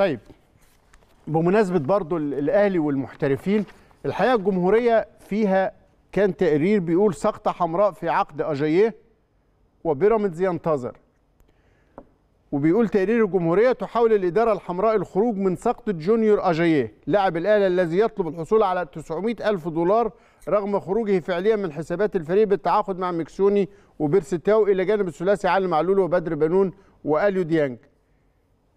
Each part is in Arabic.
طيب بمناسبة برضو الأهلي والمحترفين الحقيقة الجمهورية فيها كان تقرير بيقول سقطة حمراء في عقد أجاييه وبيراميدز ينتظر وبيقول تقرير الجمهورية تحاول الإدارة الحمراء الخروج من سقطة جونيور أجاييه لاعب الأهلي الذي يطلب الحصول على 900 ألف دولار رغم خروجه فعليا من حسابات الفريق بالتعاقد مع مكسوني تاو إلى جانب الثلاثي علي معلول وبدر بنون وأليو ديانج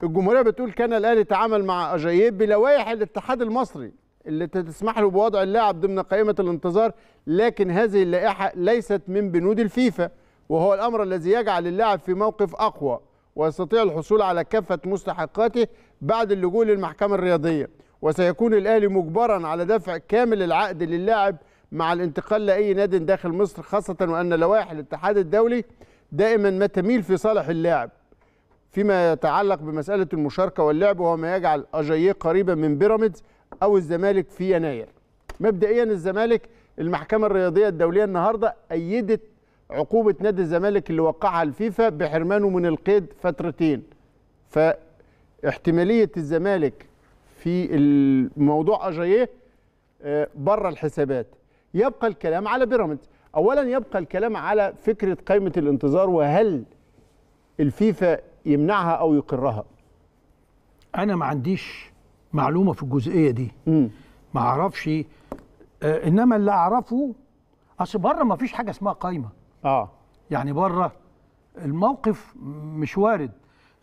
الجمهوريه بتقول كان الاهلي تعامل مع اجايب بلوائح الاتحاد المصري التي تسمح له بوضع اللاعب ضمن قائمه الانتظار لكن هذه اللائحه ليست من بنود الفيفا وهو الامر الذي يجعل اللاعب في موقف اقوى ويستطيع الحصول على كافه مستحقاته بعد اللجوء للمحكمه الرياضيه وسيكون الاهلي مجبرا على دفع كامل العقد للاعب مع الانتقال لاي نادي داخل مصر خاصه وان لوائح الاتحاد الدولي دائما ما تميل في صالح اللاعب فيما يتعلق بمسألة المشاركة واللعب وهو ما يجعل أجاييه قريبا من بيراميدز أو الزمالك في يناير مبدئيا الزمالك المحكمة الرياضية الدولية النهاردة أيدت عقوبة نادي الزمالك اللي وقعها الفيفا بحرمانه من القيد فترتين فاحتمالية الزمالك في الموضوع أجاييه آه، بره الحسابات يبقى الكلام على بيراميدز اولا يبقى الكلام على فكره قائمه الانتظار وهل الفيفا يمنعها او يقرها انا ما عنديش معلومه في الجزئيه دي ما اعرفش آه انما اللي اعرفه اصل بره ما فيش حاجه اسمها قايمه اه يعني بره الموقف مش وارد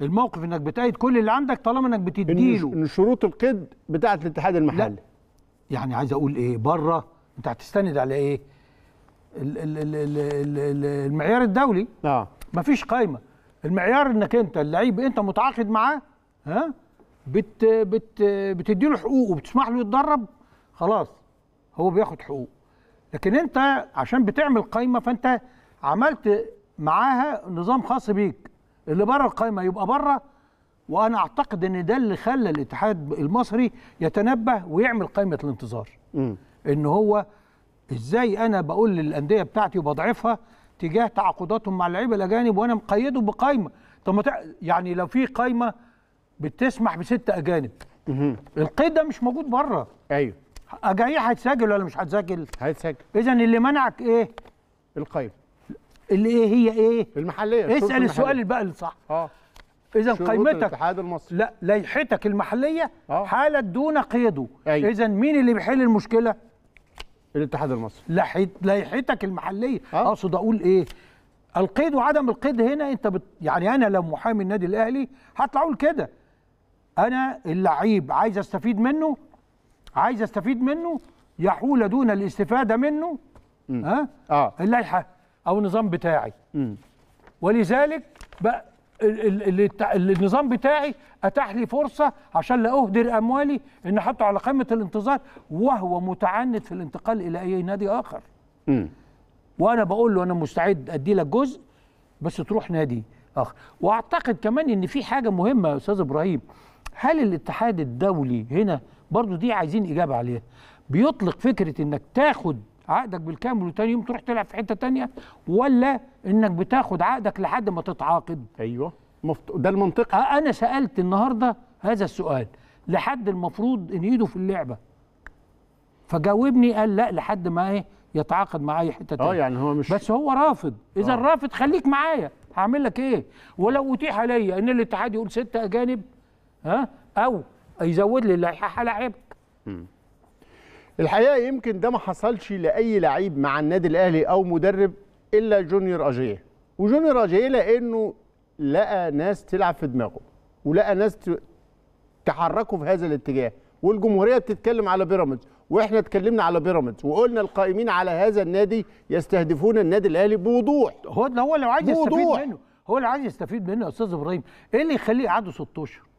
الموقف انك بتعيد كل اللي عندك طالما انك بتديله ان شروط القيد بتاعه الاتحاد المحلي لا. يعني عايز اقول ايه بره انت هتستند على ايه المعيار الدولي اه مفيش قايمه المعيار انك انت اللعيب انت متعاقد معاه ها بت بت بتدي له حقوق وبتسمح له يتدرب خلاص هو بياخد حقوق لكن انت عشان بتعمل قايمه فانت عملت معاها نظام خاص بيك اللي بره القايمه يبقى بره وانا اعتقد ان ده اللي خلى الاتحاد المصري يتنبه ويعمل قائمه الانتظار م. ان هو ازاي انا بقول للانديه بتاعتي وبضعفها تجاه تعاقداتهم مع اللعيبه الاجانب وانا مقيده بقايمه طب ما يعني لو في قايمه بتسمح بست اجانب القيد ده مش موجود بره ايوه اجاي هيتسجل ولا مش هيتسجل هيتسجل اذا اللي منعك ايه القايمه اللي ايه هي ايه المحليه اسال السؤال بقى الصح اه اذا قيمتك الاتحاد المصري لا لائحتك المحليه آه. حالت دون قيده أيوة. اذا مين اللي بيحل المشكله الاتحاد المصري لحيت لائحتك المحليه آه. اقصد اقول ايه القيد وعدم القيد هنا انت بت... يعني انا لو محامي النادي الاهلي هطلع اقول كده انا اللعيب عايز استفيد منه عايز استفيد منه يحول دون الاستفاده منه ها أه؟ آه. اللائحه او النظام بتاعي م. ولذلك بقى النظام بتاعي اتاح لي فرصه عشان لا اهدر اموالي ان احطه على قمه الانتظار وهو متعنت في الانتقال الى اي نادي اخر م. وانا بقول له انا مستعد ادي لك جزء بس تروح نادي اخر واعتقد كمان ان في حاجه مهمه يا استاذ ابراهيم هل الاتحاد الدولي هنا برضو دي عايزين اجابه عليها بيطلق فكره انك تاخد عقدك بالكامل وتاني يوم تروح تلعب في حته تانية ولا انك بتاخد عقدك لحد ما تتعاقد ايوه مفت... ده المنطق انا سالت النهارده هذا السؤال لحد المفروض ان ايده في اللعبه فجاوبني قال لا لحد ما ايه يتعاقد مع اي حته آه، تانية اه يعني هو مش بس هو رافض اذا آه. رافض خليك معايا هعمل لك ايه ولو اتيح عليا ان الاتحاد يقول ستة اجانب ها او يزود لي اللائحه هلاعبك الحقيقه يمكن ده ما حصلش لاي لعيب مع النادي الاهلي او مدرب الا جونيور اجيه وجونيور اجيه لانه لقى ناس تلعب في دماغه ولقى ناس تحركه في هذا الاتجاه والجمهوريه بتتكلم على بيراميدز واحنا اتكلمنا على بيراميدز وقلنا القائمين على هذا النادي يستهدفون النادي الاهلي بوضوح هو ده هو اللي عايز يستفيد منه هو اللي عايز يستفيد منه يا استاذ ابراهيم ايه اللي يخليه يقعدوا 16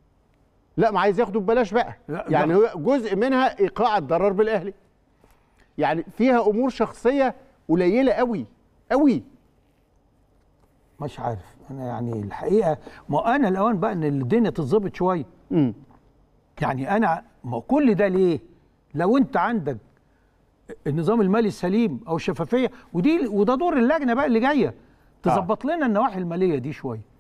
لا ما عايز ياخده ببلاش بقى لا يعني هو جزء منها ايقاع الضرر بالاهلي يعني فيها امور شخصيه قليله قوي قوي مش عارف انا يعني الحقيقه ما انا الاوان بقى ان الدنيا تتظبط شويه يعني انا ما كل ده ليه لو انت عندك النظام المالي السليم او الشفافيه ودي وده دور اللجنه بقى اللي جايه آه. تظبط آه. لنا النواحي الماليه دي شويه